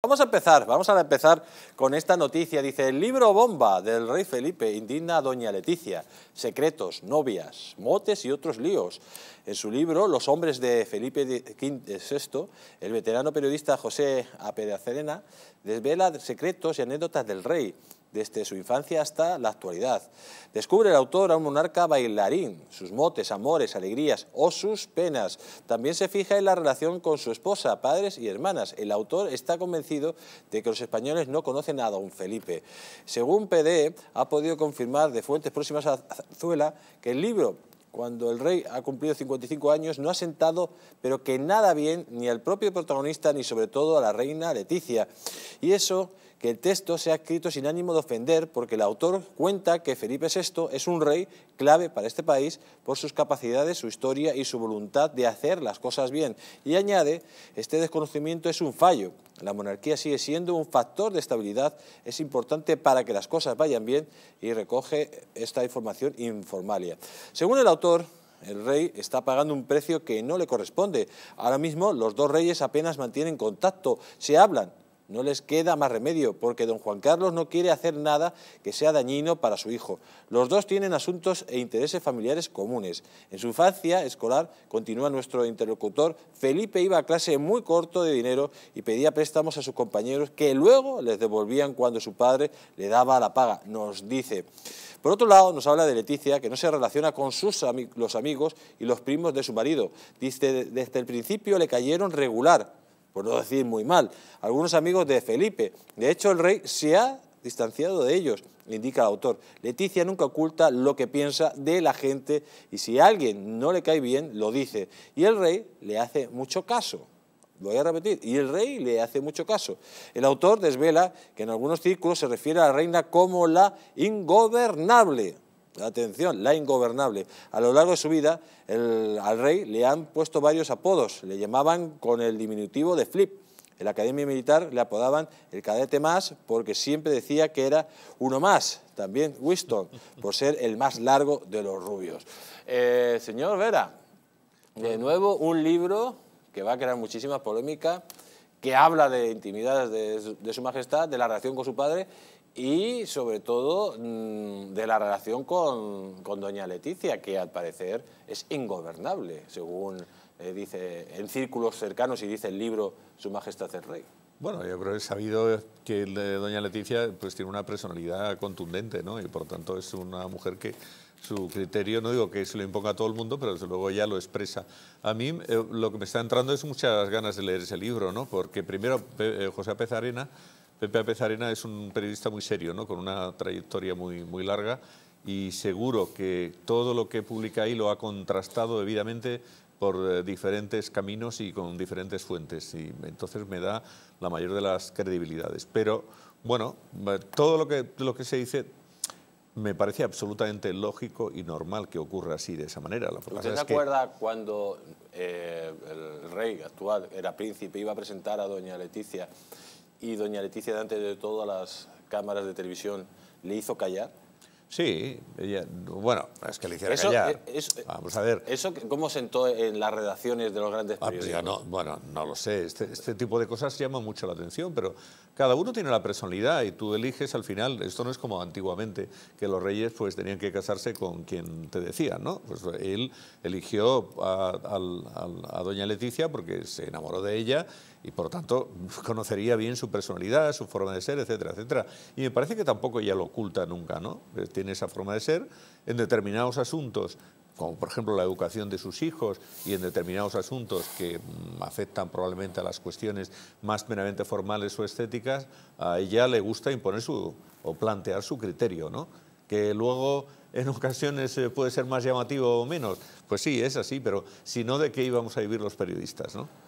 Vamos a empezar, vamos a empezar con esta noticia. Dice, el libro bomba del rey Felipe indigna a doña Leticia. Secretos, novias, motes y otros líos. En su libro, Los hombres de Felipe VI, el veterano periodista José Apedacerena desvela secretos y anécdotas del rey desde su infancia hasta la actualidad. Descubre el autor a un monarca bailarín, sus motes, amores, alegrías o sus penas. También se fija en la relación con su esposa, padres y hermanas. El autor está convencido de que los españoles no conocen a don Felipe. Según pd ha podido confirmar de fuentes próximas a Zuela que el libro cuando el rey ha cumplido 55 años, no ha sentado, pero que nada bien, ni al propio protagonista, ni sobre todo a la reina Leticia. Y eso que el texto sea escrito sin ánimo de ofender, porque el autor cuenta que Felipe VI es un rey clave para este país por sus capacidades, su historia y su voluntad de hacer las cosas bien. Y añade, este desconocimiento es un fallo. La monarquía sigue siendo un factor de estabilidad, es importante para que las cosas vayan bien y recoge esta información informalia. Según el autor, el rey está pagando un precio que no le corresponde. Ahora mismo los dos reyes apenas mantienen contacto, se hablan, no les queda más remedio, porque don Juan Carlos no quiere hacer nada que sea dañino para su hijo. Los dos tienen asuntos e intereses familiares comunes. En su infancia escolar, continúa nuestro interlocutor, Felipe iba a clase muy corto de dinero y pedía préstamos a sus compañeros que luego les devolvían cuando su padre le daba la paga, nos dice. Por otro lado, nos habla de Leticia, que no se relaciona con sus los amigos y los primos de su marido. Dice, desde el principio le cayeron regular, por no decir muy mal, algunos amigos de Felipe. De hecho, el rey se ha distanciado de ellos, le indica el autor. Leticia nunca oculta lo que piensa de la gente y si a alguien no le cae bien, lo dice. Y el rey le hace mucho caso. Lo voy a repetir, y el rey le hace mucho caso. El autor desvela que en algunos círculos se refiere a la reina como la ingobernable, atención, la ingobernable. A lo largo de su vida, al rey le han puesto varios apodos. Le llamaban con el diminutivo de Flip. En la Academia Militar le apodaban el cadete más porque siempre decía que era uno más, también Winston, por ser el más largo de los rubios. Eh, señor Vera, de nuevo un libro que va a crear muchísima polémica, que habla de intimidades de, su majestad, de la relación con su padre y sobre todo mm, de la relación con, doña Leticia, que al parecer es ingobernable, según eh, dice en círculos cercanos y dice el libro Su Majestad el Rey. Bueno, yo creo he sabido que doña Leticia pues, tiene una personalidad contundente, ¿no? Y por tanto es una mujer que su criterio, no digo que se lo imponga a todo el mundo, pero desde luego ya lo expresa. A mí eh, lo que me está entrando es muchas ganas de leer ese libro, ¿no? porque primero eh, José Arena, Pepe Pezarena es un periodista muy serio, ¿no? con una trayectoria muy, muy larga y seguro que todo lo que publica ahí lo ha contrastado debidamente por eh, diferentes caminos y con diferentes fuentes. Y entonces me da la mayor de las credibilidades. Pero bueno, todo lo que, lo que se dice me parece absolutamente lógico y normal que ocurra así, de esa manera. La ¿Usted se acuerda cuando eh, el rey actual era príncipe, iba a presentar a doña Leticia y doña Leticia, delante de todas las cámaras de televisión, le hizo callar? Sí, bueno, es que le hiciera eso, callar. Eh, eh, Vamos a ver. ¿Eso cómo sentó en las redacciones de los grandes ah, pues bueno, no lo sé. Este, este tipo de cosas llama mucho la atención, pero cada uno tiene la personalidad y tú eliges al final. Esto no es como antiguamente, que los reyes pues tenían que casarse con quien te decía, ¿no? Pues él eligió a, a doña Leticia porque se enamoró de ella y por lo tanto conocería bien su personalidad, su forma de ser, etcétera, etcétera. Y me parece que tampoco ella lo oculta nunca, ¿no? tiene esa forma de ser, en determinados asuntos como por ejemplo la educación de sus hijos y en determinados asuntos que mm, afectan probablemente a las cuestiones más meramente formales o estéticas, a ella le gusta imponer su, o plantear su criterio, ¿no? que luego en ocasiones eh, puede ser más llamativo o menos. Pues sí, es así, pero si no, ¿de qué íbamos a vivir los periodistas? ¿no?